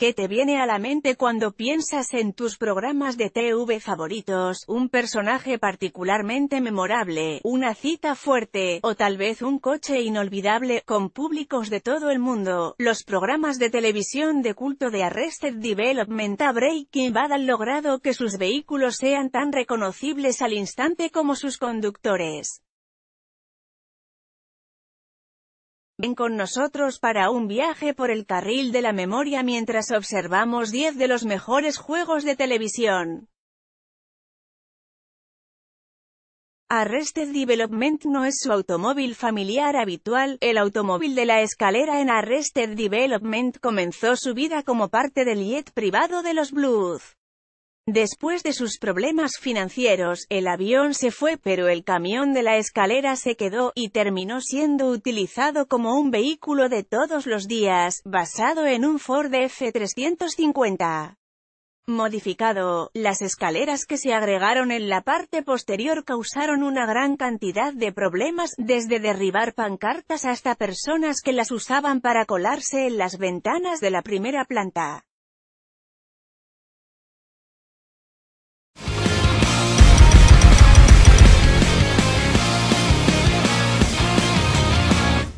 ¿Qué te viene a la mente cuando piensas en tus programas de TV favoritos, un personaje particularmente memorable, una cita fuerte, o tal vez un coche inolvidable, con públicos de todo el mundo? Los programas de televisión de culto de Arrested Development a Breaking Bad han logrado que sus vehículos sean tan reconocibles al instante como sus conductores. Ven con nosotros para un viaje por el carril de la memoria mientras observamos 10 de los mejores juegos de televisión. Arrested Development no es su automóvil familiar habitual, el automóvil de la escalera en Arrested Development comenzó su vida como parte del jet privado de los Blues. Después de sus problemas financieros, el avión se fue pero el camión de la escalera se quedó, y terminó siendo utilizado como un vehículo de todos los días, basado en un Ford F-350. Modificado, las escaleras que se agregaron en la parte posterior causaron una gran cantidad de problemas, desde derribar pancartas hasta personas que las usaban para colarse en las ventanas de la primera planta.